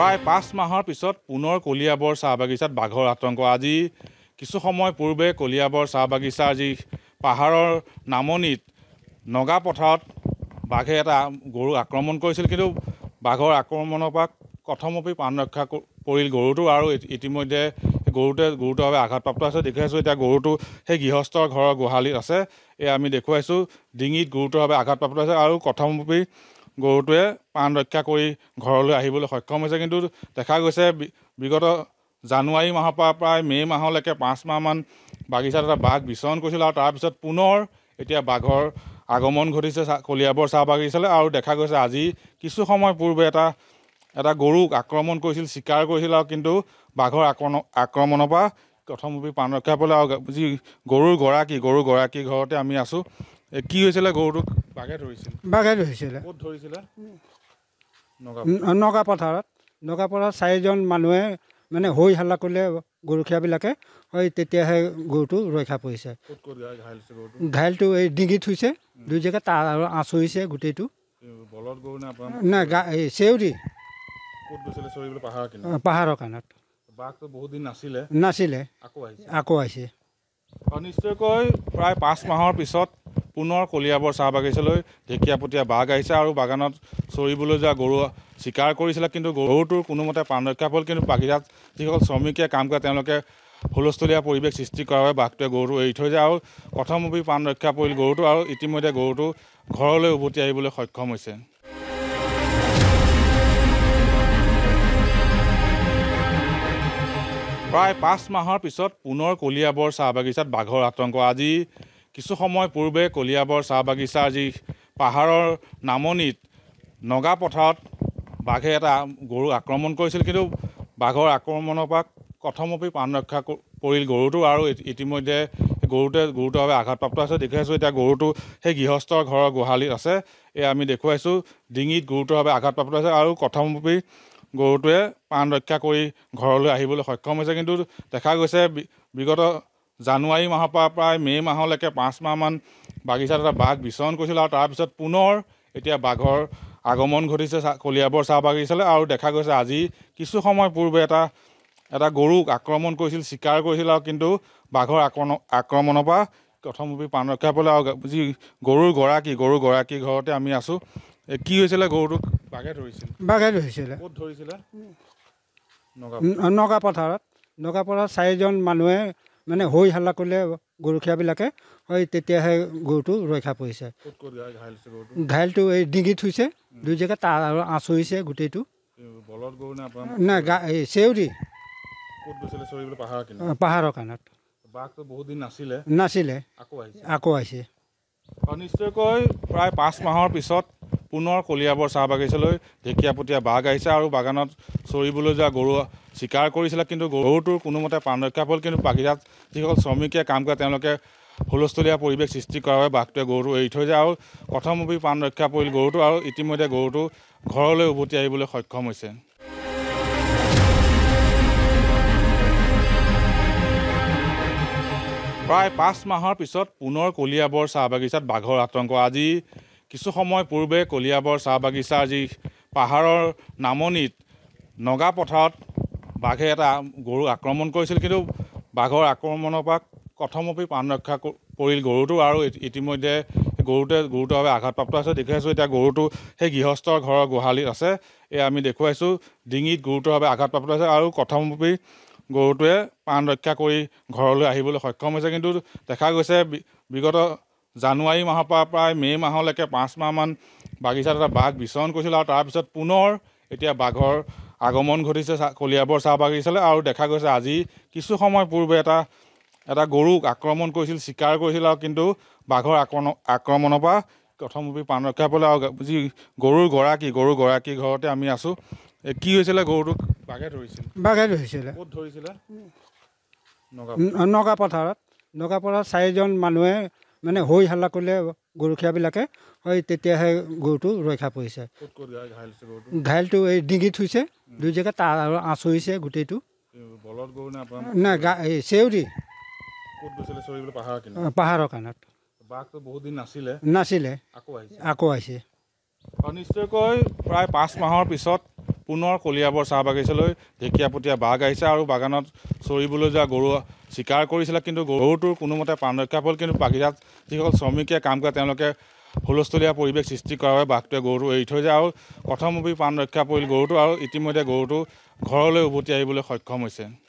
প্ৰায় পাঁচ মাহৰ পিছত পুনৰ কলিয়াবৰ চাহ বাগিচাত বাঘৰ আতংক আজি কিছু সময় পূৰ্বে কলিয়াবৰ চাহ বাগিচাৰ যি পাহাৰৰ নামনিত নগা পথাৰত বাঘে এটা গৰু আক্ৰমণ কৰিছিল কিন্তু বাঘৰ আক্ৰমণৰ পৰা কথমপি প্ৰাণ ৰক্ষা পৰিল গৰুটো আৰু ইতিমধ্যে গৰুটোৱে গুৰুতৰভাৱে আঘাতপ্ৰাপ্ত আছে দেখুৱাইছোঁ এতিয়া গৰুটো সেই গৃহস্থৰ ঘৰৰ গোহালিত আছে এই আমি দেখুৱাইছোঁ ডিঙিত গুৰুতৰভাৱে আঘাতপ্ৰাপ্ত হৈছে আৰু কথমপি গৰুটোৱে প্ৰাণ ৰক্ষা কৰি ঘৰলৈ আহিবলৈ সক্ষম হৈছে কিন্তু দেখা গৈছে বিগত জানুৱাৰী মাহৰ পৰা প্ৰায় মে' মাহলৈকে পাঁচ মাহমান বাগিচাত এটা বাঘ বিচৰণ কৰিছিল আৰু তাৰপিছত পুনৰ এতিয়া বাঘৰ আগমন ঘটিছে চাহ কলিয়াবৰ চাহ বাগিচালৈ আৰু দেখা গৈছে আজি কিছু সময় পূৰ্বে এটা এটা গৰুক আক্ৰমণ কৰিছিল চিকাৰ কৰিছিল আৰু কিন্তু বাঘৰ আক্ৰমণ আক্ৰমণৰ পৰা প্ৰথমৰূপী প্ৰাণ ৰক্ষা পালে আৰু যি গৰুৰ গৰাকী গৰুৰ গৰাকীৰ ঘৰতে আমি আছোঁ কি হৈছিলে গৰুটোক বাঘে ধৰিছিলে নগা পথাৰত নগাপথাৰত চাৰিজন মানুহে মানে হৈ হাল্লা কৰিলে গৰখীয়াবিলাকে সেই তেতিয়াহে গৰুটো ৰক্ষা পৰিছে ঘাইলটো এই ডিঙিত হৈছে দুই জেগাত তাৰ আৰু আঁচৰিছে গোটেইটো নাই চেউৰী পাহাৰৰ কাণত নাছিলে আকৌ আহিছে নিশ্চয়কৈ প্ৰায় পাঁচ মাহৰ পিছত পুনৰ কলিয়াবৰ চাহ বাগিচালৈ পতীয়া বাঘ আহিছে আৰু বাগানত চৰিবলৈ যোৱা গৰু চিকাৰ কৰিছিলে কিন্তু গৰুটোৰ কোনোমতে ৰক্ষা হ'ল কিন্তু বাগিচাত যিসকল শ্ৰমিকে কাম কৰে তেওঁলোকে হুলস্থলীয়া পৰিৱেশ সৃষ্টি কৰাৰ বাবে বাঘটোৱে গৰুটো এৰি থৈ যায় আৰু প্ৰথম অভি প্ৰাণ ৰক্ষা পৰিল গৰুটো আৰু ইতিমধ্যে গৰুটো ঘৰলৈ উভতি আহিবলৈ সক্ষম হৈছে প্ৰায় পাঁচ মাহৰ পিছত পুনৰ কলিয়াবৰ চাহ বাগিচাত বাঘৰ আতংক আজি কিছু সময় পূৰ্বে কলিয়াবৰ চাহ বাগিচাৰ যি পাহাৰৰ নামনিত নগা পথাৰত বাঘে এটা গৰু আক্ৰমণ কৰিছিল কিন্তু বাঘৰ আক্ৰমণৰ পৰা কথমপি প্ৰাণ ৰক্ষা পৰিল গৰুটো আৰু ইতিমধ্যে গৰুতে গুৰুতৰভাৱে আঘাতপ্ৰাপ্ত আছে দেখুৱাইছোঁ এতিয়া গৰুটো সেই গৃহস্থৰ ঘৰৰ গোহালিত আছে এই আমি দেখুৱাইছোঁ ডিঙিত গুৰুতৰভাৱে আঘাতপ্ৰাপ্ত হৈছে আৰু কথমপি গৰুটোৱে প্ৰাণ ৰক্ষা কৰি ঘৰলৈ আহিবলৈ সক্ষম হৈছে কিন্তু দেখা গৈছে বিগত জানুৱাৰী মাহৰ পৰা প্ৰায় মে' মাহলৈকে পাঁচ মাহমান বাগিচাত এটা বাঘ বিচৰণ কৰিছিল আৰু তাৰপিছত পুনৰ এতিয়া বাঘৰ আগমন ঘটিছে কলিয়াবৰ চাহ বাগিচালৈ আৰু দেখা গৈছে আজি কিছু সময় পূৰ্বে এটা এটা গৰুক আক্ৰমণ কৰিছিল চিকাৰ কৰিছিল আৰু কিন্তু বাঘৰ আক্ৰমণ আক্ৰমণৰ পৰা প্ৰথমৰূপী প্ৰাণ ৰক্ষা পালে আৰু যি গৰুৰ গৰাকী গৰুৰ গৰাকীৰ ঘৰতে আমি আছোঁ কি হৈছিলে গৰুটোক বাঘে ধৰিছিল বাঘে ধৰিছিলে ক'ত ধৰিছিলে নগা পথাৰত নগা পথাৰত চাৰিজন মানুহে মানে হৈ হাল্লা কৰিলে গৰখীয়াবিলাকে হয় তেতিয়াহে গৰুটো ৰক্ষা পৰিছে ঘাইলটো এই ডিঙি থৈছে দুই জেগাত তাৰ আৰু আঁচৰিছে গোটেইটো নাই গা পাহাৰৰ কাণত নাছিলে আকৌ আহিছে নিশ্চয়কৈ প্ৰায় পাঁচ মাহৰ পিছত পুনৰ কলিয়াবৰ চাহ বাগিচালৈ ঢেকীয়া পতীয়া বাঘ আহিছে আৰু বাগানত চৰিবলৈ যোৱা গৰু চিকাৰ কৰিছিলে কিন্তু গৰুটোৰ কোনোমতে প্ৰাণ ৰক্ষা পৰিল কিন্তু বাগিচাত যিসকল শ্ৰমিকে কাম কৰে তেওঁলোকে হুলস্থলীয়া পৰিৱেশ সৃষ্টি কৰাৰ বাবে বাঘটোৱে গৰুটো এৰি থৈ যায় আৰু প্ৰথম অভি ৰক্ষা পৰিল গৰুটো আৰু ইতিমধ্যে গৰুটো ঘৰলৈ উভতি আহিবলৈ সক্ষম হৈছে প্ৰায় পাঁচ মাহৰ পিছত পুনৰ কলিয়াবৰ চাহ বাগিচাত বাঘৰ আতংক আজি কিছু সময় পূৰ্বে কলিয়াবৰ চাহ বাগিচাৰ যি পাহাৰৰ নামনিত নগা পথাৰত বাঘে এটা গৰু আক্ৰমণ কৰিছিল কিন্তু বাঘৰ আক্ৰমণৰ পৰা কথমপি প্ৰাণ ৰক্ষা পৰিল গৰুটো আৰু ইতিমধ্যে গৰুটোৱে গুৰুতৰভাৱে আঘাতপ্ৰাপ্ত হৈছে দেখুৱাইছোঁ এতিয়া গৰুটো সেই গৃহস্থৰ ঘৰৰ গোহালিত আছে এয়া আমি দেখুৱাইছোঁ ডিঙিত গুৰুতৰভাৱে আঘাতপ্ৰাপ্ত হৈছে আৰু কথমপি গৰুটোৱে প্ৰাণ ৰক্ষা কৰি ঘৰলৈ আহিবলৈ সক্ষম হৈছে কিন্তু দেখা গৈছে বিগত জানুৱাৰী মাহৰ পৰা প্ৰায় মে' মাহলৈকে পাঁচ মাহমান বাগিচাত এটা বাঘ বিচৰণ কৰিছিল আৰু তাৰপিছত পুনৰ এতিয়া বাঘৰ আগমন ঘটিছে চাহ কলিয়াবৰ চাহ বাগিচালৈ আৰু দেখা গৈছে আজি কিছু সময় পূৰ্বে এটা এটা গৰুক আক্ৰমণ কৰিছিল চিকাৰ কৰিছিল আৰু কিন্তু বাঘৰ আক্ৰমণ আক্ৰমণৰ পৰা প্ৰথমৰূপী প্ৰাণ ৰক্ষা পালে আৰু যি গৰুৰ গৰাকী গৰুৰ গৰাকীৰ ঘৰতে আমি আছোঁ কি হৈছিলে গৰুটোক বাঘে ধৰিছিল বাঘে ধৰিছিলে ক'ত ধৰিছিলে নগা পথাৰত নগা পথাৰত চাৰিজন মানুহে মানে হৈ হাল্লা কৰিলে গৰখীয়াবিলাকে হয় তেতিয়াহে গৰুটো ৰক্ষা পৰিছে ঘাইলটো এই ডিঙিত হৈছে দুই জেগাত তাৰ আৰু আঁচৰিছে গোটেইটো নাই চেউৰী পাহাৰৰ কাণত নাছিলে আকৌ আহিছে নিশ্চয়কৈ প্ৰায় পাঁচ মাহৰ পিছত পুনৰ কলিয়াবৰ চাহ বাগিচালৈ ঢেকীয়াপতীয়া বাঘ আহিছে আৰু বাগানত চৰিবলৈ যোৱা গৰু স্বীকাৰ কৰিছিলে কিন্তু গৰুটোৰ কোনোমতে প্ৰাণ ৰক্ষা পৰিল কিন্তু বাগিচাত যিসকল শ্ৰমিকে কাম কৰে তেওঁলোকে হুলস্থুলীয়া পৰিৱেশ সৃষ্টি কৰাৰ বাবে বাঘটোৱে গৰুটো এৰি থৈ যায় আৰু প্ৰথম প্ৰাণ ৰক্ষা পৰিল গৰুটো আৰু ইতিমধ্যে গৰুটো ঘৰলৈ উভতি আহিবলৈ সক্ষম হৈছে